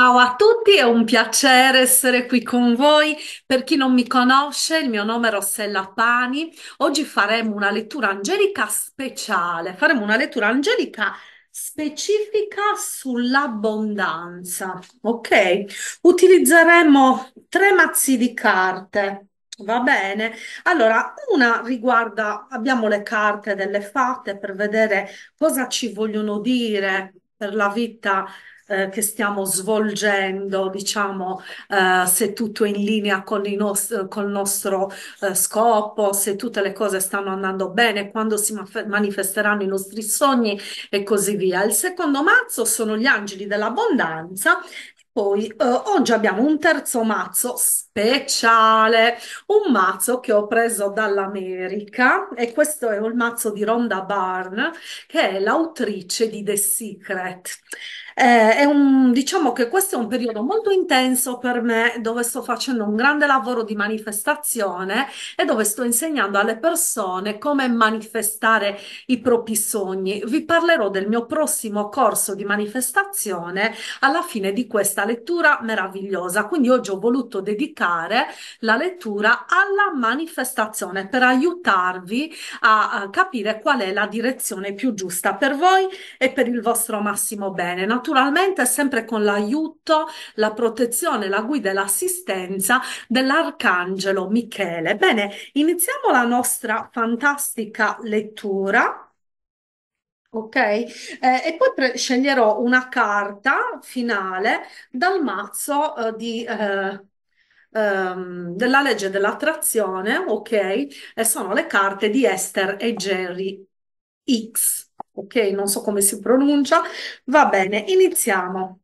Ciao a tutti, è un piacere essere qui con voi. Per chi non mi conosce, il mio nome è Rossella Pani. Oggi faremo una lettura angelica speciale, faremo una lettura angelica specifica sull'abbondanza, ok? Utilizzeremo tre mazzi di carte. Va bene, allora una riguarda, abbiamo le carte delle fate per vedere cosa ci vogliono dire per la vita eh, che stiamo svolgendo, diciamo, eh, se tutto è in linea con il nostro, col nostro eh, scopo, se tutte le cose stanno andando bene, quando si ma- manifesteranno i nostri sogni e così via. Il secondo mazzo sono gli angeli dell'abbondanza. Poi eh, oggi abbiamo un terzo mazzo speciale, un mazzo che ho preso dall'America e questo è un mazzo di Rhonda Barn che è l'autrice di The Secret. Eh, è un, diciamo che questo è un periodo molto intenso per me dove sto facendo un grande lavoro di manifestazione e dove sto insegnando alle persone come manifestare i propri sogni. Vi parlerò del mio prossimo corso di manifestazione alla fine di questa lettura meravigliosa. Quindi oggi ho voluto dedicare applicare la lettura alla manifestazione per aiutarvi a, a capire qual è la direzione più giusta per voi e per il vostro massimo bene. Naturalmente sempre con l'aiuto, la protezione, la guida e l'assistenza dell'arcangelo Michele. Bene, iniziamo la nostra fantastica lettura. Ok, eh, e poi pre- sceglierò una carta finale dal mazzo eh, di eh, Ehm, della legge dell'attrazione, ok? E sono le carte di Esther e Jerry X, ok? Non so come si pronuncia. Va bene, iniziamo.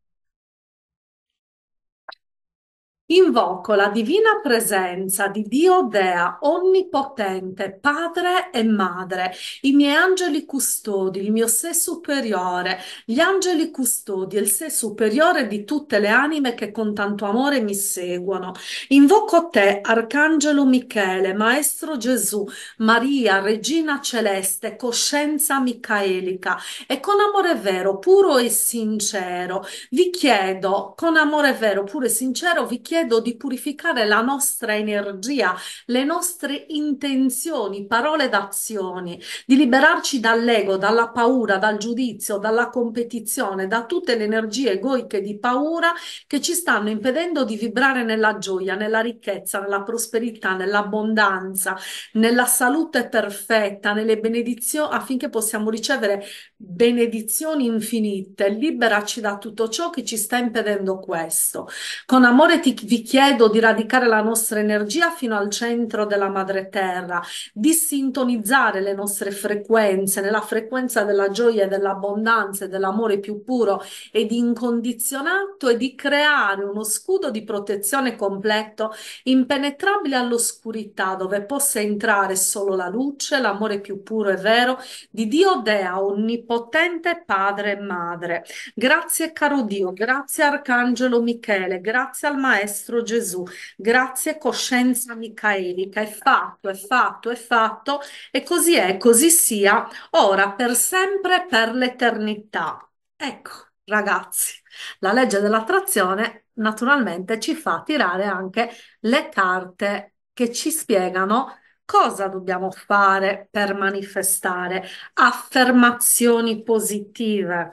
Invoco la divina presenza di Dio Dea, onnipotente, padre e madre, i miei angeli custodi, il mio sé superiore, gli angeli custodi, il sé superiore di tutte le anime che con tanto amore mi seguono. Invoco te, Arcangelo Michele, Maestro Gesù, Maria, Regina Celeste, Coscienza Micaelica e con amore vero, puro e sincero, vi chiedo, con amore vero, puro e sincero, vi chiedo chiedo di purificare la nostra energia, le nostre intenzioni, parole ed azioni, di liberarci dall'ego, dalla paura, dal giudizio, dalla competizione, da tutte le energie egoiche di paura che ci stanno impedendo di vibrare nella gioia, nella ricchezza, nella prosperità, nell'abbondanza, nella salute perfetta, nelle benedizioni, affinché possiamo ricevere benedizioni infinite. Liberaci da tutto ciò che ci sta impedendo questo. Con amore ti vi chiedo di radicare la nostra energia fino al centro della madre terra, di sintonizzare le nostre frequenze nella frequenza della gioia, dell'abbondanza e dell'amore più puro ed incondizionato e di creare uno scudo di protezione completo, impenetrabile all'oscurità, dove possa entrare solo la luce, l'amore più puro e vero di Dio Dea, onnipotente Padre e Madre. Grazie caro Dio, grazie Arcangelo Michele, grazie al Maestro maestro Gesù. Grazie coscienza micaelica, è fatto, è fatto, è fatto e così è, così sia, ora per sempre, per l'eternità. Ecco, ragazzi, la legge dell'attrazione naturalmente ci fa tirare anche le carte che ci spiegano cosa dobbiamo fare per manifestare affermazioni positive,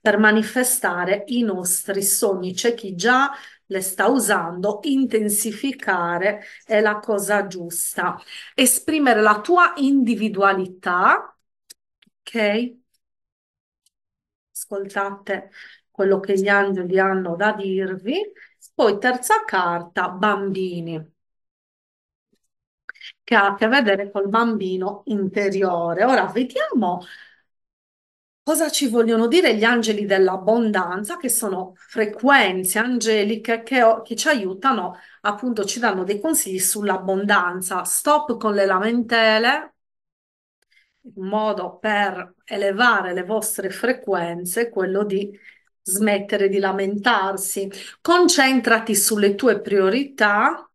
per manifestare i nostri sogni. C'è chi già le sta usando, intensificare è la cosa giusta. Esprimere la tua individualità, ok? Ascoltate quello che gli angeli hanno da dirvi. Poi terza carta, bambini che ha a che vedere col bambino interiore. Ora vediamo Cosa ci vogliono dire gli angeli dell'abbondanza, che sono frequenze angeliche che, che ci aiutano, appunto, ci danno dei consigli sull'abbondanza. Stop con le lamentele, un modo per elevare le vostre frequenze, quello di smettere di lamentarsi. Concentrati sulle tue priorità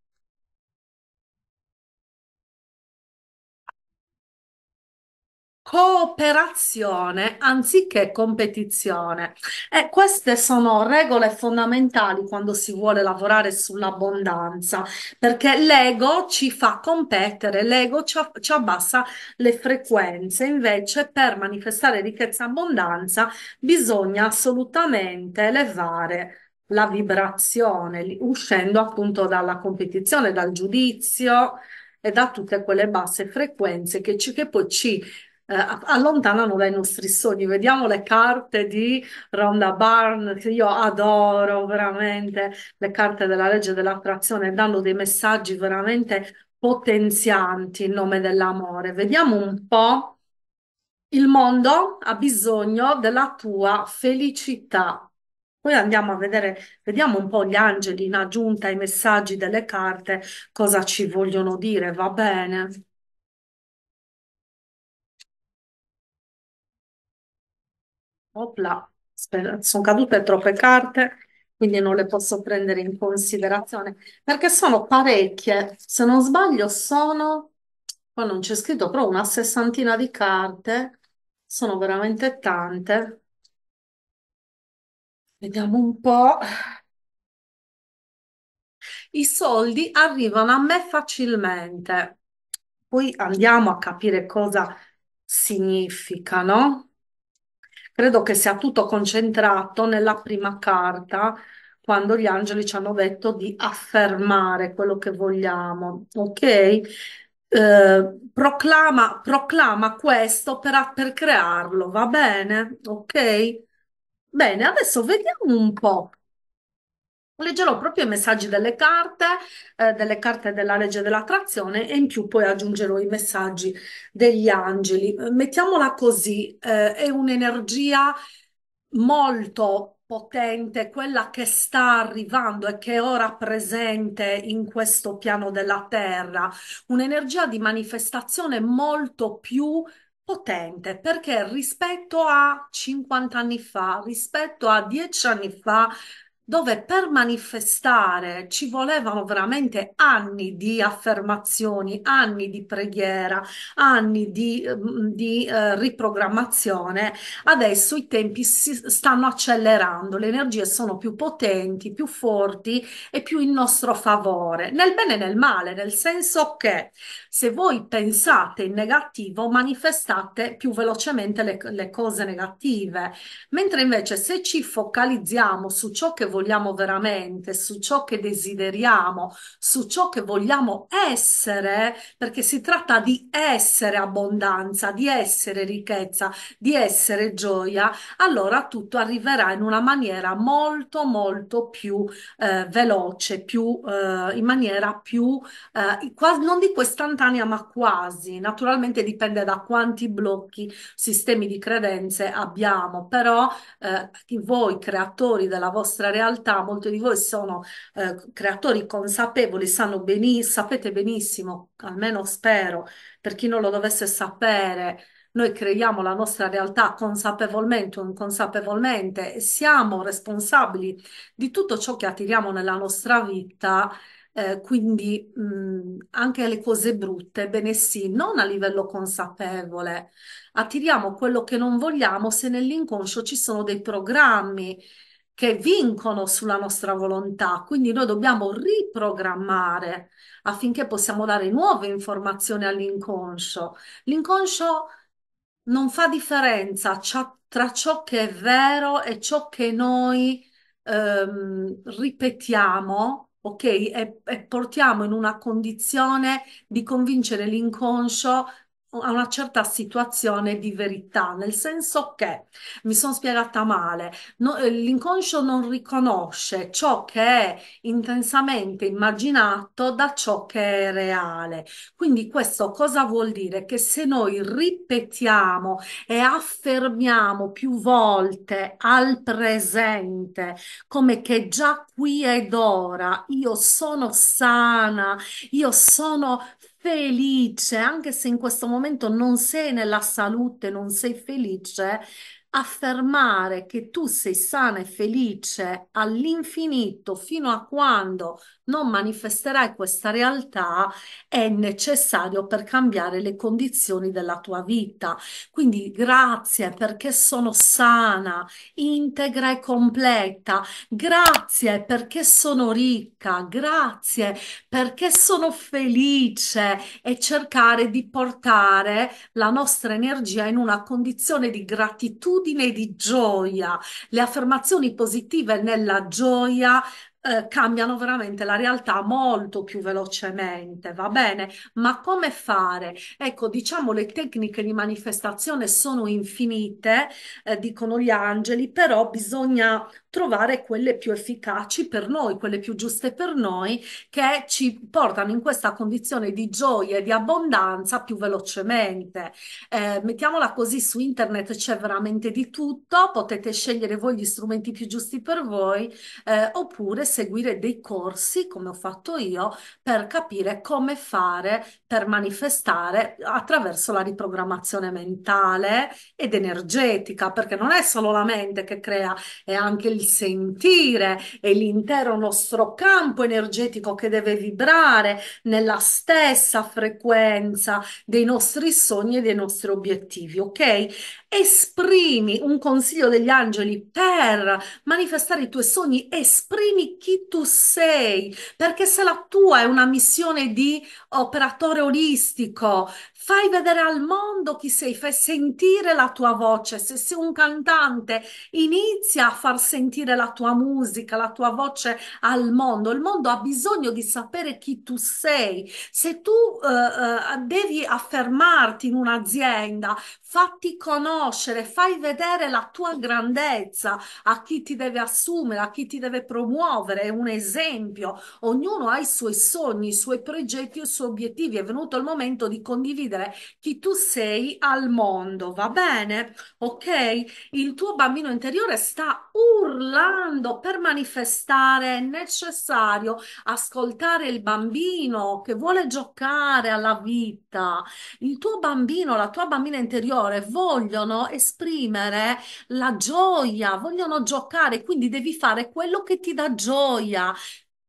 cooperazione anziché competizione. E queste sono regole fondamentali quando si vuole lavorare sull'abbondanza, perché l'ego ci fa competere, l'ego ci, ci abbassa le frequenze, invece per manifestare ricchezza e abbondanza bisogna assolutamente elevare la vibrazione, uscendo appunto dalla competizione, dal giudizio e da tutte quelle basse frequenze che, ci, che poi ci eh, allontanano dai nostri sogni. Vediamo le carte di Rhonda Barnes, io adoro veramente le carte della legge dell'attrazione, danno dei messaggi veramente potenzianti in nome dell'amore. Vediamo un po'. Il mondo ha bisogno della tua felicità. Poi andiamo a vedere, vediamo un po' gli angeli in aggiunta ai messaggi delle carte, cosa ci vogliono dire, va bene? Opla, sono cadute troppe carte, quindi non le posso prendere in considerazione, perché sono parecchie, se non sbaglio sono, poi non c'è scritto, però una sessantina di carte, sono veramente tante. Vediamo un po'. I soldi arrivano a me facilmente. Poi andiamo a capire cosa significano. Credo che sia tutto concentrato nella prima carta, quando gli angeli ci hanno detto di affermare quello che vogliamo, ok? Eh, proclama, proclama questo per, per crearlo, va bene? Ok? Bene, adesso vediamo un po' Leggerò proprio i messaggi delle carte, eh, delle carte della legge dell'attrazione e in più poi aggiungerò i messaggi degli angeli. Mettiamola così, eh, è un'energia molto potente, quella che sta arrivando e che è ora presente in questo piano della Terra, un'energia di manifestazione molto più potente perché rispetto a 50 anni fa, rispetto a 10 anni fa, dove per manifestare ci volevano veramente anni di affermazioni, anni di preghiera, anni di, mm, mm, di eh, riprogrammazione, adesso i tempi si stanno accelerando, le energie sono più potenti, più forti e più in nostro favore, nel bene e nel male, nel senso che se voi pensate in negativo, manifestate più velocemente le, le cose negative. Mentre invece se ci focalizziamo su ciò che vogliamo veramente, su ciò che desideriamo, su ciò che vogliamo essere, perché si tratta di essere abbondanza, di essere ricchezza, di essere gioia, allora tutto arriverà in una maniera molto molto più eh, veloce, più eh, in maniera più eh, non dico istantanea istantanea, ma quasi. Naturalmente dipende da quanti blocchi, sistemi di credenze abbiamo, però eh, voi creatori della vostra realtà, molti di voi sono eh, creatori consapevoli, sanno benissimo, sapete benissimo, almeno spero, per chi non lo dovesse sapere, noi creiamo la nostra realtà consapevolmente o inconsapevolmente, e siamo responsabili di tutto ciò che attiriamo nella nostra vita eh, quindi mh, mm, anche le cose brutte, bene sì, non a livello consapevole. Attiriamo quello che non vogliamo se nell'inconscio ci sono dei programmi che vincono sulla nostra volontà, quindi noi dobbiamo riprogrammare affinché possiamo dare nuove informazioni all'inconscio. L'inconscio non fa differenza tra ciò che è vero e ciò che noi ehm, ripetiamo ok? E, e portiamo in una condizione di convincere l'inconscio a una certa situazione di verità, nel senso che mi sono spiegata male, no, eh, l'inconscio non riconosce ciò che è intensamente immaginato da ciò che è reale. Quindi questo cosa vuol dire? Che se noi ripetiamo e affermiamo più volte al presente come che già qui ed ora io sono sana, io sono felice, anche se in questo momento non sei nella salute, non sei felice, affermare che tu sei sana e felice all'infinito fino a quando non manifesterai questa realtà è necessario per cambiare le condizioni della tua vita. Quindi grazie perché sono sana, integra e completa, grazie perché sono ricca, grazie perché sono felice e cercare di portare la nostra energia in una condizione di gratitudine attitudine di gioia, le affermazioni positive nella gioia eh, cambiano veramente la realtà molto più velocemente, va bene? Ma come fare? Ecco, diciamo le tecniche di manifestazione sono infinite, eh, dicono gli angeli, però bisogna trovare quelle più efficaci per noi, quelle più giuste per noi, che ci portano in questa condizione di gioia e di abbondanza più velocemente. Eh, mettiamola così, su internet c'è veramente di tutto, potete scegliere voi gli strumenti più giusti per voi eh, oppure seguire dei corsi, come ho fatto io, per capire come fare per manifestare attraverso la riprogrammazione mentale ed energetica, perché non è solo la mente che crea, è anche il il sentire e l'intero nostro campo energetico che deve vibrare nella stessa frequenza dei nostri sogni e dei nostri obiettivi, ok? Esprimi un consiglio degli angeli per manifestare i tuoi sogni, esprimi chi tu sei, perché se la tua è una missione di operatore olistico, Fai vedere al mondo chi sei, fai sentire la tua voce. Se sei un cantante, inizia a far sentire la tua musica, la tua voce al mondo. Il mondo ha bisogno di sapere chi tu sei. Se tu eh, eh, devi affermarti in un'azienda, fatti conoscere, fai vedere la tua grandezza a chi ti deve assumere, a chi ti deve promuovere. È un esempio. Ognuno ha i suoi sogni, i suoi progetti, i suoi obiettivi. È venuto il momento di condividere decidere chi tu sei al mondo, va bene? Ok? Il tuo bambino interiore sta urlando per manifestare, è necessario ascoltare il bambino che vuole giocare alla vita. Il tuo bambino, la tua bambina interiore vogliono esprimere la gioia, vogliono giocare, quindi devi fare quello che ti dà gioia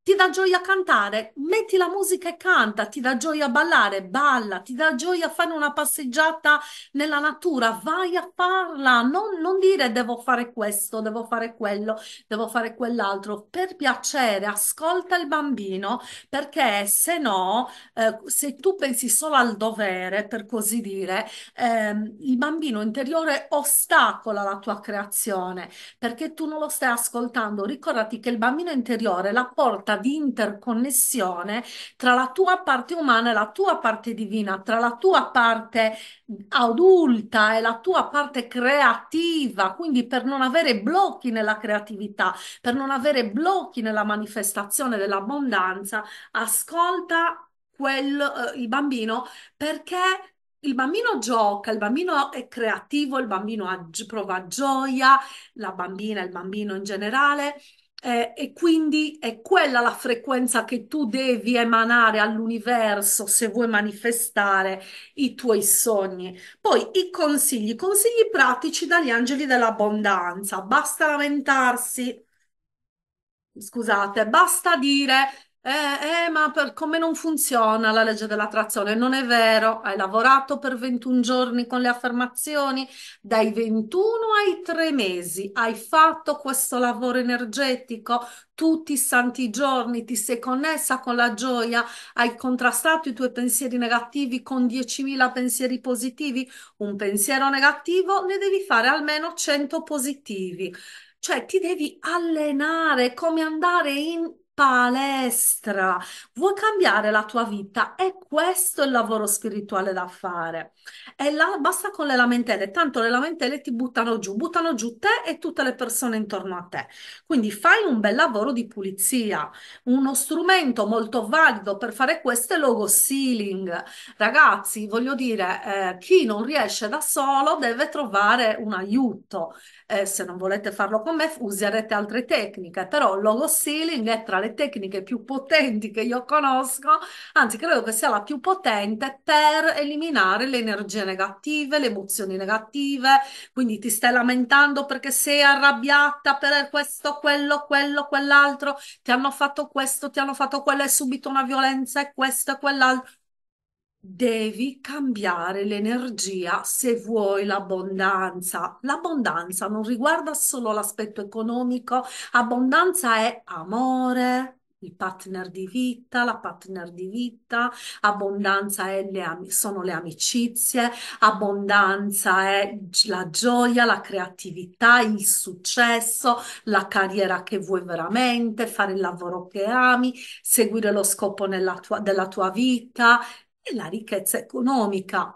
ti dà gioia cantare? Metti la musica e canta. Ti dà gioia ballare? Balla. Ti dà gioia fare una passeggiata nella natura? Vai a farla. Non, non dire devo fare questo, devo fare quello, devo fare quell'altro. Per piacere, ascolta il bambino perché se no, eh, se tu pensi solo al dovere, per così dire, ehm, il bambino interiore ostacola la tua creazione perché tu non lo stai ascoltando. Ricordati che il bambino interiore la porta sorta di interconnessione tra la tua parte umana e la tua parte divina, tra la tua parte adulta e la tua parte creativa, quindi per non avere blocchi nella creatività, per non avere blocchi nella manifestazione dell'abbondanza, ascolta quel, eh, il bambino perché il bambino gioca, il bambino è creativo, il bambino prova gioia, la bambina, il bambino in generale eh, e quindi è quella la frequenza che tu devi emanare all'universo se vuoi manifestare i tuoi sogni. Poi i consigli, consigli pratici dagli angeli dell'abbondanza. Basta lamentarsi, scusate, basta dire eh, eh, ma per come non funziona la legge dell'attrazione? Non è vero, hai lavorato per 21 giorni con le affermazioni, dai 21 ai 3 mesi, hai fatto questo lavoro energetico tutti i santi giorni, ti sei connessa con la gioia, hai contrastato i tuoi pensieri negativi con 10.000 pensieri positivi, un pensiero negativo ne devi fare almeno 100 positivi. Cioè, ti devi allenare come andare in palestra, vuoi cambiare la tua vita? È questo il lavoro spirituale da fare. E la, basta con le lamentele, tanto le lamentele ti buttano giù, buttano giù te e tutte le persone intorno a te. Quindi fai un bel lavoro di pulizia. Uno strumento molto valido per fare questo è logo ceiling. Ragazzi, voglio dire, eh, chi non riesce da solo deve trovare un aiuto. Eh, se non volete farlo con me, userete altre tecniche, però logo ceiling è tra le le tecniche più potenti che io conosco, anzi credo che sia la più potente per eliminare le energie negative, le emozioni negative, quindi ti stai lamentando perché sei arrabbiata per questo, quello, quello, quell'altro, ti hanno fatto questo, ti hanno fatto quello, hai subito una violenza e questo e quell'altro Devi cambiare l'energia se vuoi l'abbondanza. L'abbondanza non riguarda solo l'aspetto economico, abbondanza è amore, il partner di vita, la partner di vita, abbondanza le sono le amicizie, abbondanza è la gioia, la creatività, il successo, la carriera che vuoi veramente, fare il lavoro che ami, seguire lo scopo tua, della tua vita, e la ricchezza economica.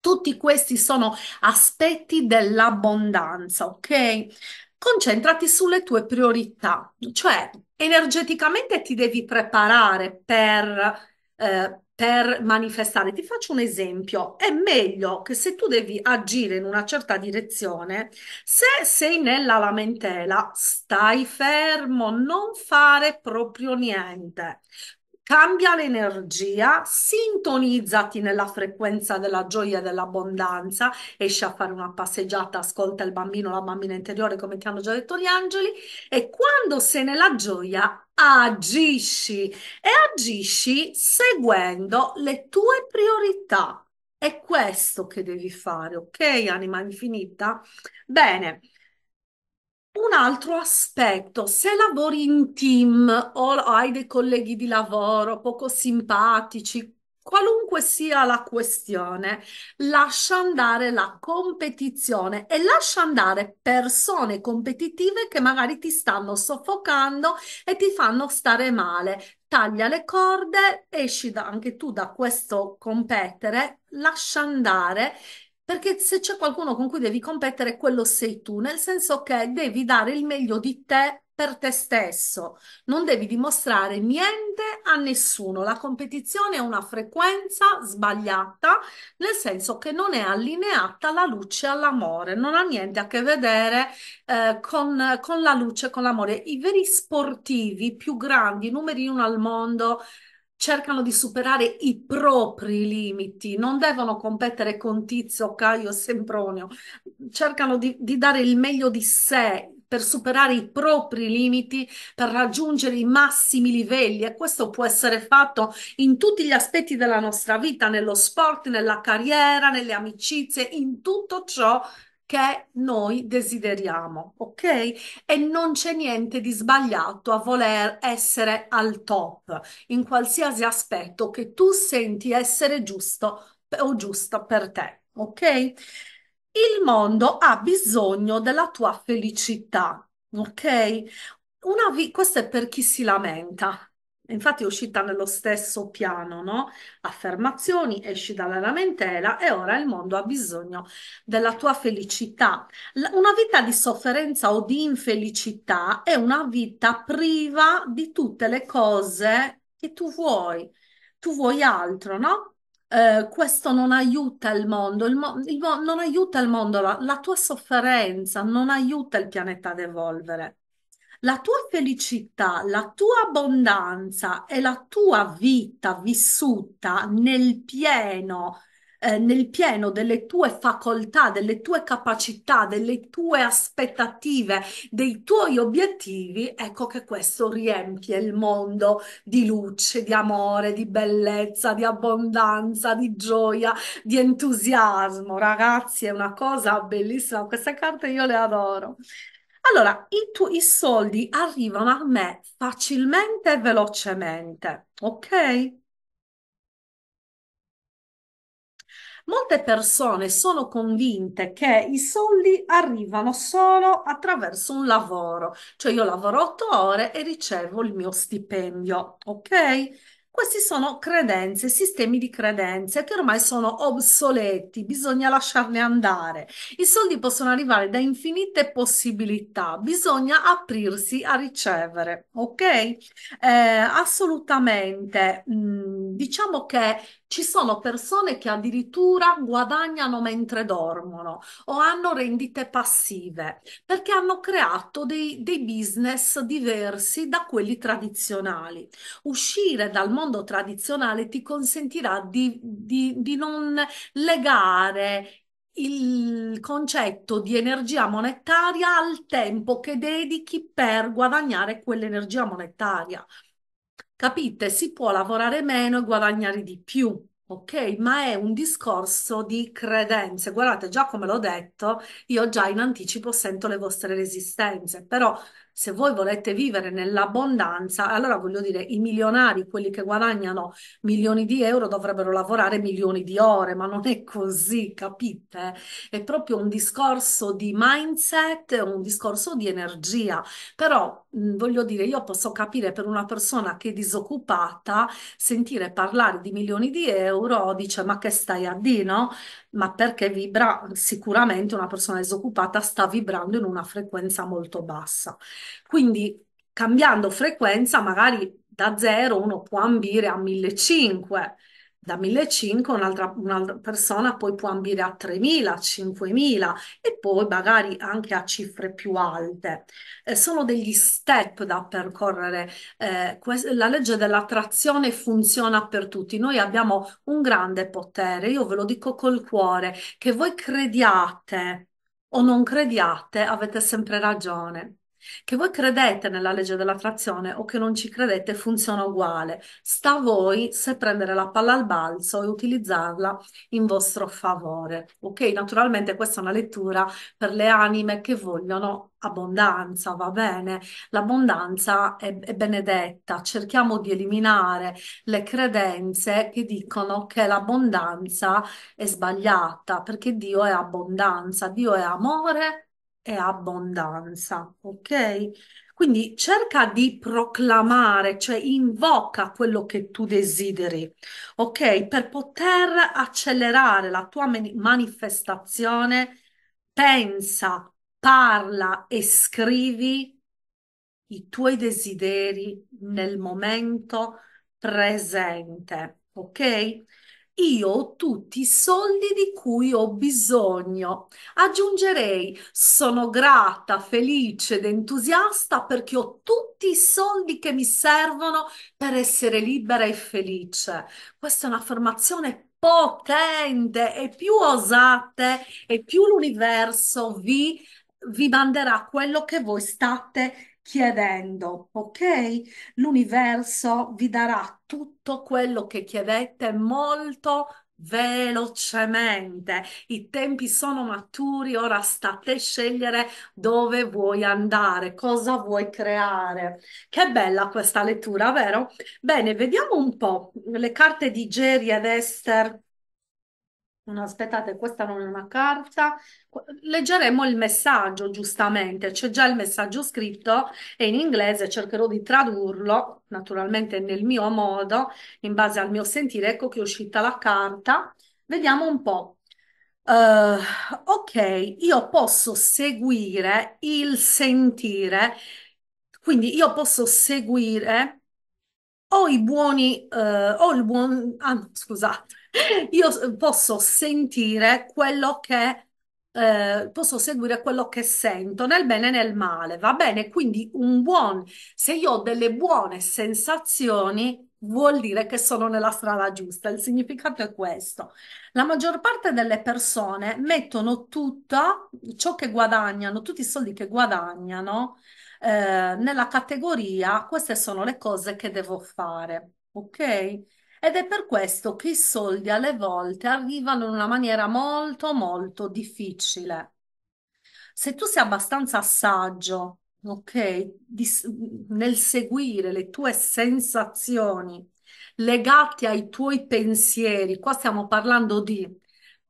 Tutti questi sono aspetti dell'abbondanza, ok? Concentrati sulle tue priorità, cioè energeticamente ti devi preparare per, eh, per manifestare. Ti faccio un esempio, è meglio che se tu devi agire in una certa direzione, se sei nella lamentela, stai fermo, non fare proprio niente cambia l'energia, sintonizzati nella frequenza della gioia e dell'abbondanza, esci a fare una passeggiata, ascolta il bambino, la bambina interiore, come ti hanno già detto gli angeli, e quando sei nella gioia agisci e agisci seguendo le tue priorità. È questo che devi fare, ok, anima infinita? Bene. Un altro aspetto, se lavori in team o hai dei colleghi di lavoro poco simpatici, qualunque sia la questione, lascia andare la competizione e lascia andare persone competitive che magari ti stanno soffocando e ti fanno stare male. Taglia le corde, esci da, anche tu da questo competere, lascia andare perché se c'è qualcuno con cui devi competere, quello sei tu, nel senso che devi dare il meglio di te per te stesso, non devi dimostrare niente a nessuno. La competizione è una frequenza sbagliata, nel senso che non è allineata alla luce e all'amore, non ha niente a che vedere eh, con, con la luce e con l'amore. I veri sportivi più grandi, numeri uno al mondo, cercano di superare i propri limiti, non devono competere con Tizio, Caio, e Sempronio, cercano di, di dare il meglio di sé per superare i propri limiti, per raggiungere i massimi livelli e questo può essere fatto in tutti gli aspetti della nostra vita, nello sport, nella carriera, nelle amicizie, in tutto ciò che noi desideriamo, ok? E non c'è niente di sbagliato a voler essere al top in qualsiasi aspetto che tu senti essere giusto o giusta per te, ok? Il mondo ha bisogno della tua felicità, ok? Una vi- questo è per chi si lamenta, Infatti è uscita nello stesso piano, no? Affermazioni, esci dalla lamentela e ora il mondo ha bisogno della tua felicità. una vita di sofferenza o di infelicità è una vita priva di tutte le cose che tu vuoi. Tu vuoi altro, no? Eh, questo non aiuta il mondo, il mo- il mo- non aiuta il mondo, la, la tua sofferenza non aiuta il pianeta ad evolvere la tua felicità, la tua abbondanza e la tua vita vissuta nel pieno, eh, nel pieno delle tue facoltà, delle tue capacità, delle tue aspettative, dei tuoi obiettivi, ecco che questo riempie il mondo di luce, di amore, di bellezza, di abbondanza, di gioia, di entusiasmo. Ragazzi, è una cosa bellissima. Queste carte io le adoro. Allora, i, tuoi soldi arrivano a me facilmente e velocemente, ok? Molte persone sono convinte che i soldi arrivano solo attraverso un lavoro, cioè io lavoro otto ore e ricevo il mio stipendio, ok? Questi sono credenze, sistemi di credenze che ormai sono obsoleti, bisogna lasciarle andare. I soldi possono arrivare da infinite possibilità, bisogna aprirsi a ricevere, ok? Eh, assolutamente, mh, mm, diciamo che ci sono persone che addirittura guadagnano mentre dormono o hanno rendite passive perché hanno creato dei, dei business diversi da quelli tradizionali. Uscire dal mondo tradizionale ti consentirà di, di, di non legare il concetto di energia monetaria al tempo che dedichi per guadagnare quell'energia monetaria. Capite? Si può lavorare meno e guadagnare di più. Ok, ma è un discorso di credenze. Guardate, già come l'ho detto, io già in anticipo sento le vostre resistenze, però se voi volete vivere nell'abbondanza, allora voglio dire, i milionari, quelli che guadagnano milioni di euro, dovrebbero lavorare milioni di ore, ma non è così, capite? È proprio un discorso di mindset, un discorso di energia. Però mh, voglio dire, io posso capire per una persona che è disoccupata, sentire parlare di milioni di euro, dice ma che stai a D, no? ma perché vibra sicuramente una persona disoccupata sta vibrando in una frequenza molto bassa. Quindi cambiando frequenza, magari da zero uno può ambire a 1500 da 1.500 un'altra, un'altra, persona poi può ambire a 3.000, 5.000 e poi magari anche a cifre più alte. Eh, sono degli step da percorrere. Eh, la legge dell'attrazione funziona per tutti. Noi abbiamo un grande potere, io ve lo dico col cuore, che voi crediate o non crediate, avete sempre ragione. Che voi credete nella legge dell'attrazione o che non ci credete, funziona uguale. Sta a voi se prendere la palla al balzo e utilizzarla in vostro favore. Ok? Naturalmente questa è una lettura per le anime che vogliono abbondanza, va bene? L'abbondanza è, è benedetta. Cerchiamo di eliminare le credenze che dicono che l'abbondanza è sbagliata, perché Dio è abbondanza, Dio è amore e abbondanza, ok? Quindi cerca di proclamare, cioè invoca quello che tu desideri, ok? Per poter accelerare la tua manifestazione, pensa, parla e scrivi i tuoi desideri nel momento presente, ok? Io ho tutti i soldi di cui ho bisogno. Aggiungerei, sono grata, felice ed entusiasta perché ho tutti i soldi che mi servono per essere libera e felice. Questa è un'affermazione potente e più osate e più l'universo vi, vi manderà quello che voi state chiedendo, ok? L'universo vi darà tutto quello che chiedete molto velocemente. I tempi sono maturi, ora state a scegliere dove vuoi andare, cosa vuoi creare. Che bella questa lettura, vero? Bene, vediamo un po' le carte di Jerry ed Esther No, aspettate, questa non è una carta. Leggeremo il messaggio, giustamente. C'è già il messaggio scritto e in inglese cercherò di tradurlo, naturalmente nel mio modo, in base al mio sentire. Ecco che è uscita la carta. Vediamo un po'. Uh, ok, io posso seguire il sentire, quindi io posso seguire o i buoni, uh, o il buon, ah, scusate io posso sentire quello che eh, posso seguire quello che sento nel bene e nel male, va bene? Quindi un buon, se io ho delle buone sensazioni, vuol dire che sono nella strada giusta. Il significato è questo. La maggior parte delle persone mettono tutto ciò che guadagnano, tutti i soldi che guadagnano, eh, nella categoria queste sono le cose che devo fare, ok? Ed è per questo che i soldi alle volte arrivano in una maniera molto, molto difficile. Se tu sei abbastanza saggio, ok, di- nel seguire le tue sensazioni legate ai tuoi pensieri, qua stiamo parlando di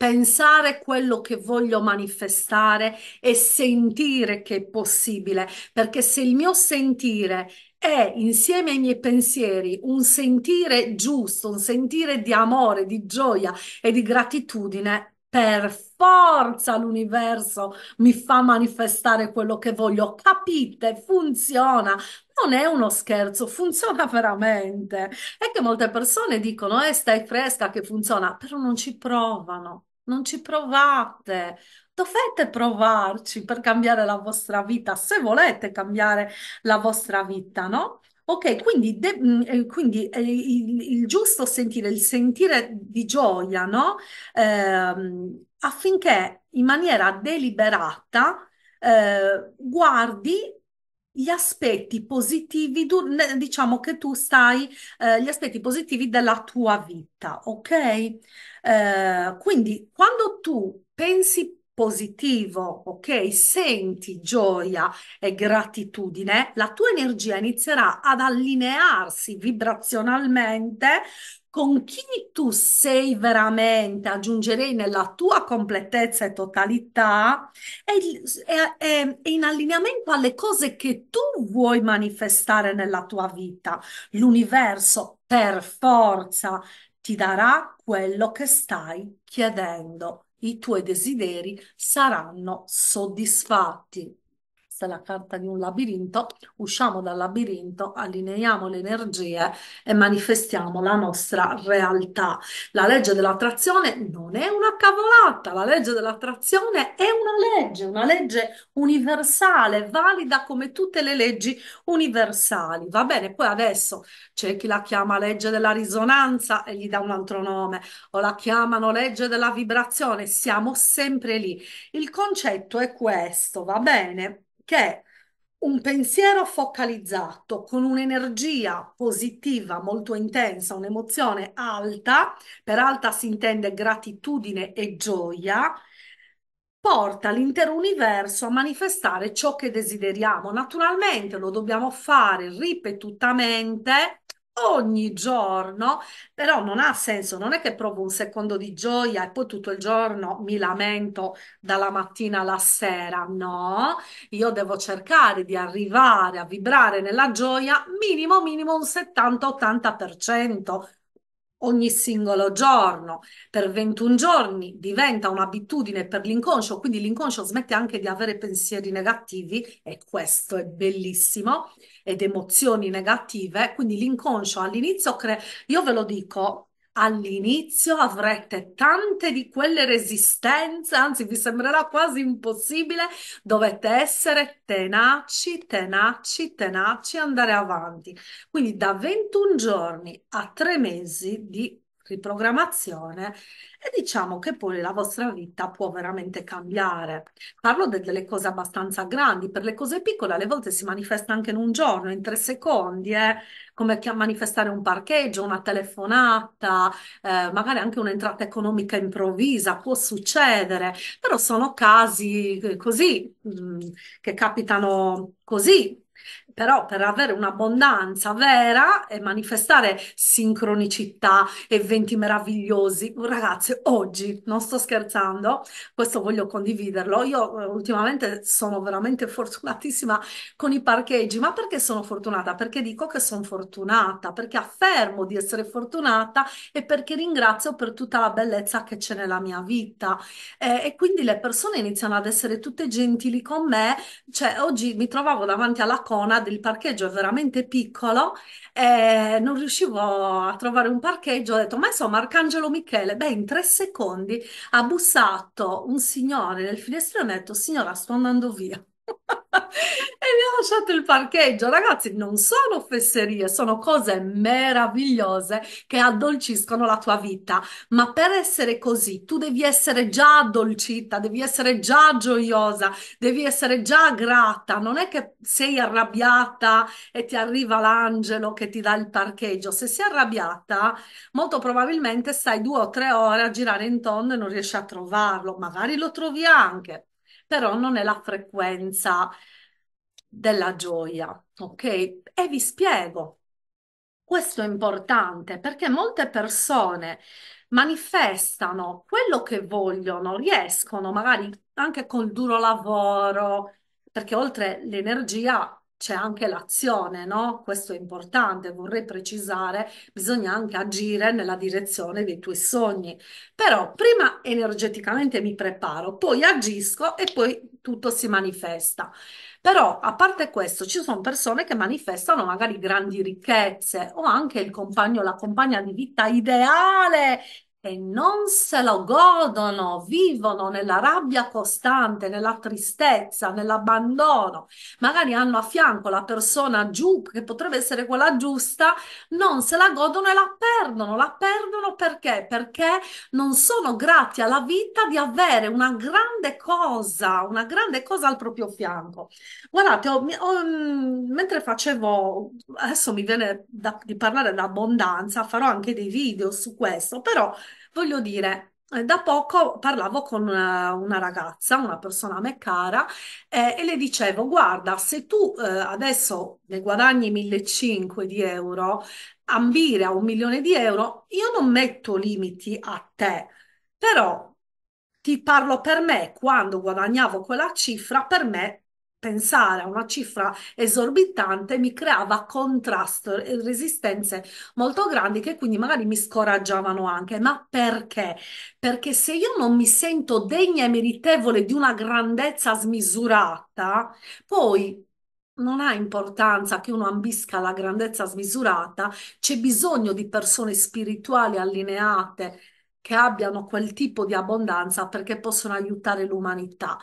pensare quello che voglio manifestare e sentire che è possibile, perché se il mio sentire è insieme ai miei pensieri un sentire giusto, un sentire di amore, di gioia e di gratitudine, per forza l'universo mi fa manifestare quello che voglio. Capite? Funziona. Non è uno scherzo, funziona veramente. È che molte persone dicono, eh, stai fresca che funziona, però non ci provano non ci provate. Dovete provarci per cambiare la vostra vita, se volete cambiare la vostra vita, no? Ok, quindi, de- mm, eh, quindi eh, il, il, giusto sentire, il sentire di gioia, no? Eh, affinché in maniera deliberata eh, guardi gli aspetti positivi, diciamo che tu stai, eh, gli aspetti positivi della tua vita, ok? Eh, quindi quando tu pensi positivo, ok? Senti gioia e gratitudine, la tua energia inizierà ad allinearsi vibrazionalmente con chi tu sei veramente, aggiungerei nella tua completezza e totalità, e in allineamento alle cose che tu vuoi manifestare nella tua vita. L'universo per forza ti darà quello che stai chiedendo, i tuoi desideri saranno soddisfatti questa è la carta di un labirinto, usciamo dal labirinto, allineiamo le energie e manifestiamo la nostra realtà. La legge dell'attrazione non è una cavolata, la legge dell'attrazione è una legge, una legge universale, valida come tutte le leggi universali. Va bene, poi adesso c'è chi la chiama legge della risonanza e gli dà un altro nome, o la chiamano legge della vibrazione, siamo sempre lì. Il concetto è questo, va bene? che è un pensiero focalizzato con un'energia positiva molto intensa, un'emozione alta, per alta si intende gratitudine e gioia, porta l'intero universo a manifestare ciò che desideriamo. Naturalmente lo dobbiamo fare ripetutamente ogni giorno, però non ha senso, non è che provo un secondo di gioia e poi tutto il giorno mi lamento dalla mattina alla sera, no, io devo cercare di arrivare a vibrare nella gioia minimo minimo un 70-80%, ogni singolo giorno, per 21 giorni diventa un'abitudine per l'inconscio, quindi l'inconscio smette anche di avere pensieri negativi e questo è bellissimo ed emozioni negative, quindi l'inconscio all'inizio crea, io ve lo dico, All'inizio avrete tante di quelle resistenze, anzi vi sembrerà quasi impossibile, dovete essere tenaci, tenaci, tenaci, andare avanti. Quindi da 21 giorni a 3 mesi di riprogrammazione e diciamo che poi la vostra vita può veramente cambiare. Parlo de- delle cose abbastanza grandi, per le cose piccole alle volte si manifesta anche in un giorno, in tre secondi, eh? come manifestare un parcheggio, una telefonata, eh, magari anche un'entrata economica improvvisa, può succedere, però sono casi eh, così, mh, mm, che capitano così però per avere un'abbondanza vera e manifestare sincronicità, eventi meravigliosi, ragazzi, oggi non sto scherzando, questo voglio condividerlo. Io eh, ultimamente sono veramente fortunatissima con i parcheggi, ma perché sono fortunata? Perché dico che sono fortunata, perché affermo di essere fortunata e perché ringrazio per tutta la bellezza che c'è nella mia vita. Eh, e quindi le persone iniziano ad essere tutte gentili con me, cioè oggi mi trovavo davanti alla Cona il parcheggio è veramente piccolo e non riuscivo a trovare un parcheggio. Ho detto, ma insomma, Arcangelo Michele, beh, in tre secondi ha bussato un signore nel finestrino e mi ha detto, signora, sto andando via. E mi ha lasciato il parcheggio. Ragazzi, non sono fesserie, sono cose meravigliose che addolciscono la tua vita. Ma per essere così, tu devi essere già addolcita, devi essere già gioiosa, devi essere già grata. Non è che sei arrabbiata e ti arriva l'angelo che ti dà il parcheggio. Se sei arrabbiata, molto probabilmente stai due o tre ore a girare intorno e non riesci a trovarlo. Magari lo trovi anche però non è la frequenza della gioia, ok? E vi spiego. Questo è importante perché molte persone manifestano quello che vogliono, riescono magari anche col duro lavoro, perché oltre l'energia c'è anche l'azione, no? Questo è importante, vorrei precisare, bisogna anche agire nella direzione dei tuoi sogni. Però prima energeticamente mi preparo, poi agisco e poi tutto si manifesta. Però, a parte questo, ci sono persone che manifestano magari grandi ricchezze o anche il compagno, la compagna di vita ideale e non se lo godono, vivono nella rabbia costante, nella tristezza, nell'abbandono. Magari hanno a fianco la persona giù, che potrebbe essere quella giusta, non se la godono e la perdono. La perdono perché? Perché non sono grati alla vita di avere una grande cosa, una grande cosa al proprio fianco. Guardate, ho, ho, mm, mentre facevo, adesso mi viene da, di parlare d'abbondanza, farò anche dei video su questo, però voglio dire, eh, da poco parlavo con una, una ragazza, una persona a me cara, eh, e le dicevo: Guarda, se tu eh, adesso ne guadagni 1.500 di euro, ambire a un milione di euro, io non metto limiti a te, però ti parlo per me, quando guadagnavo quella cifra, per me pensare a una cifra esorbitante mi creava contrasto e resistenze molto grandi che quindi magari mi scoraggiavano anche. Ma perché? Perché se io non mi sento degna e meritevole di una grandezza smisurata, poi non ha importanza che uno ambisca alla grandezza smisurata, c'è bisogno di persone spirituali allineate che abbiano quel tipo di abbondanza perché possono aiutare l'umanità.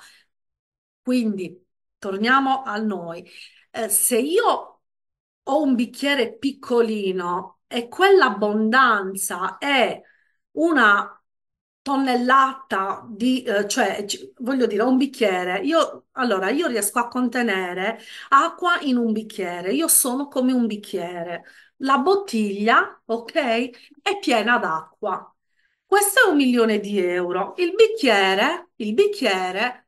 Quindi torniamo a noi. Eh, se io ho un bicchiere piccolino e quell'abbondanza è una tonnellata di, eh, cioè voglio dire, un bicchiere. Io allora io riesco a contenere acqua in un bicchiere, io sono come un bicchiere. La bottiglia, ok, è piena d'acqua. Questo è un milione di euro. Il bicchiere, il bicchiere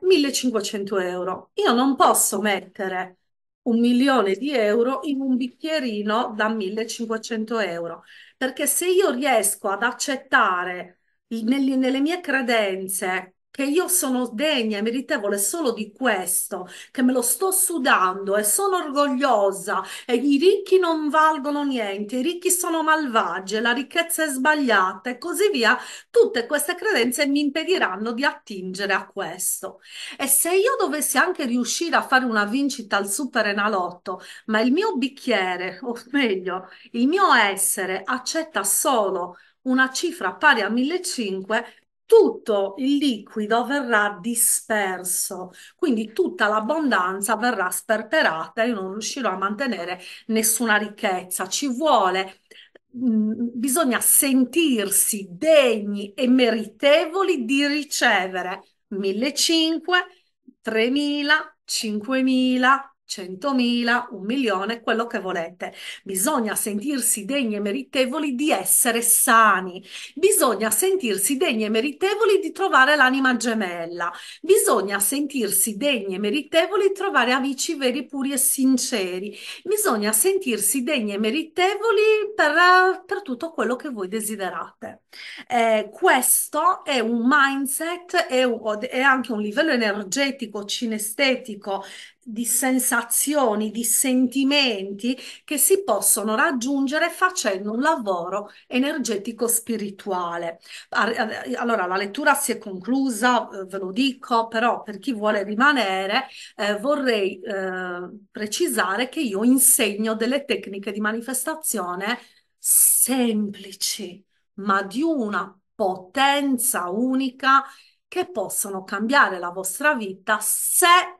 1500 euro. Io non posso mettere un milione di euro in un bicchierino da 1500 euro, perché se io riesco ad accettare nelle mie credenze che io sono degna e meritevole solo di questo, che me lo sto sudando e sono orgogliosa e i ricchi non valgono niente, i ricchi sono malvagi, la ricchezza è sbagliata e così via, tutte queste credenze mi impediranno di attingere a questo. E se io dovessi anche riuscire a fare una vincita al super enalotto, ma il mio bicchiere, o meglio, il mio essere accetta solo una cifra pari a 1500, tutto il liquido verrà disperso, quindi tutta l'abbondanza verrà sperperata io non riuscirò a mantenere nessuna ricchezza. Ci vuole bisogna sentirsi degni e meritevoli di ricevere 1.500, 3.000, 5.000, 100.000, un milione, quello che volete. Bisogna sentirsi degni e meritevoli di essere sani, bisogna sentirsi degni e meritevoli di trovare l'anima gemella, bisogna sentirsi degni e meritevoli di trovare amici veri, puri e sinceri, bisogna sentirsi degni e meritevoli per, per tutto quello che voi desiderate. Eh, questo è un mindset, è, un, è anche un livello energetico, cinestetico di sensazioni, di sentimenti che si possono raggiungere facendo un lavoro energetico spirituale. Allora, la lettura si è conclusa, eh, ve lo dico, però per chi vuole rimanere eh, vorrei eh, precisare che io insegno delle tecniche di manifestazione semplici, ma di una potenza unica che possono cambiare la vostra vita se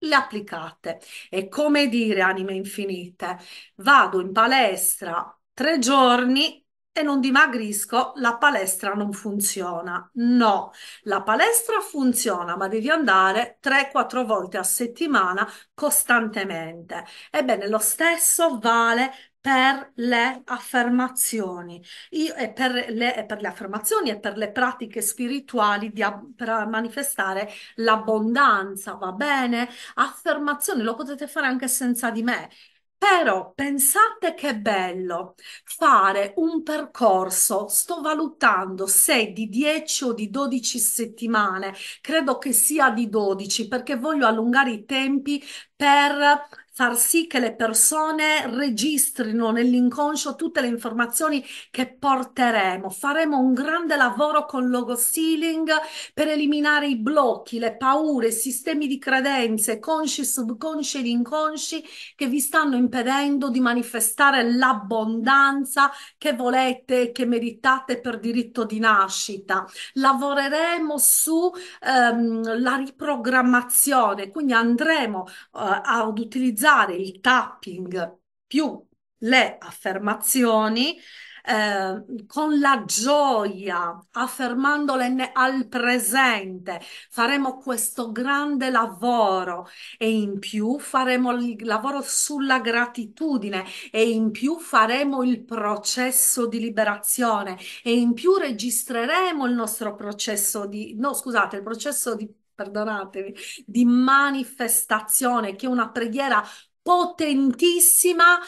le applicate. È come dire, anime infinite, vado in palestra tre giorni e non dimagrisco, la palestra non funziona. No, la palestra funziona, ma devi andare 3-4 volte a settimana costantemente. Ebbene, lo stesso vale per le affermazioni Io, e, per le, e, per le, affermazioni e per le pratiche spirituali di, per manifestare l'abbondanza, va bene? Affermazioni lo potete fare anche senza di me. Però pensate che bello fare un percorso, sto valutando se di 10 o di 12 settimane, credo che sia di 12 perché voglio allungare i tempi per far sì che le persone registrino nell'inconscio tutte le informazioni che porteremo. Faremo un grande lavoro con logo ceiling per eliminare i blocchi, le paure, i sistemi di credenze consci, subconsci ed inconsci che vi stanno impedendo di manifestare l'abbondanza che volete e che meritate per diritto di nascita. Lavoreremo sulla ehm, riprogrammazione, quindi andremo eh, ad utilizzare utilizzare il tapping più le affermazioni eh, con la gioia, affermandole al presente. Faremo questo grande lavoro e in più faremo il lavoro sulla gratitudine e in più faremo il processo di liberazione e in più registreremo il nostro processo di, no scusate, il processo di perdonatemi, di manifestazione, che è una preghiera potentissima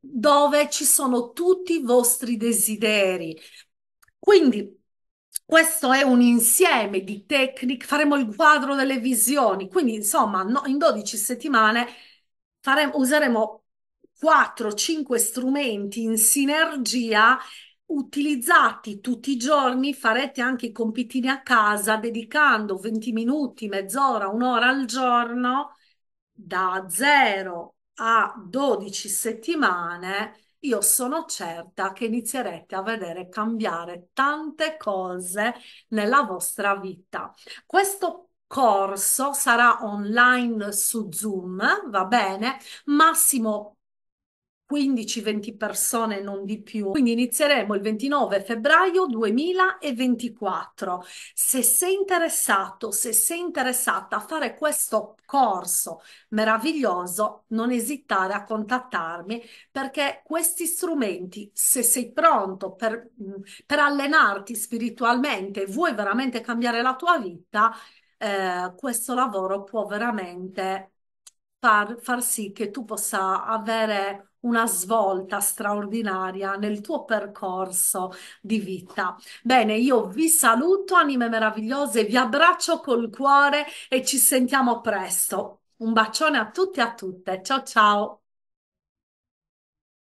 dove ci sono tutti i vostri desideri. Quindi questo è un insieme di tecniche, faremo il quadro delle visioni, quindi insomma no, in 12 settimane faremo, useremo 4-5 strumenti in sinergia utilizzati tutti i giorni, farete anche i compitini a casa dedicando 20 minuti, mezz'ora, un'ora al giorno, da 0 a 12 settimane, io sono certa che inizierete a vedere cambiare tante cose nella vostra vita. Questo corso sarà online su Zoom, va bene? Massimo 15-20 persone, non di più. Quindi inizieremo il 29 febbraio 2024. Se sei interessato, se sei interessata a fare questo corso meraviglioso, non esitare a contattarmi perché questi strumenti, se sei pronto per, mm, per allenarti spiritualmente, vuoi veramente cambiare la tua vita, eh, questo lavoro può veramente far, far sì che tu possa avere una svolta straordinaria nel tuo percorso di vita. Bene, io vi saluto, anime meravigliose, vi abbraccio col cuore e ci sentiamo presto. Un bacione a tutti e a tutte. Ciao ciao.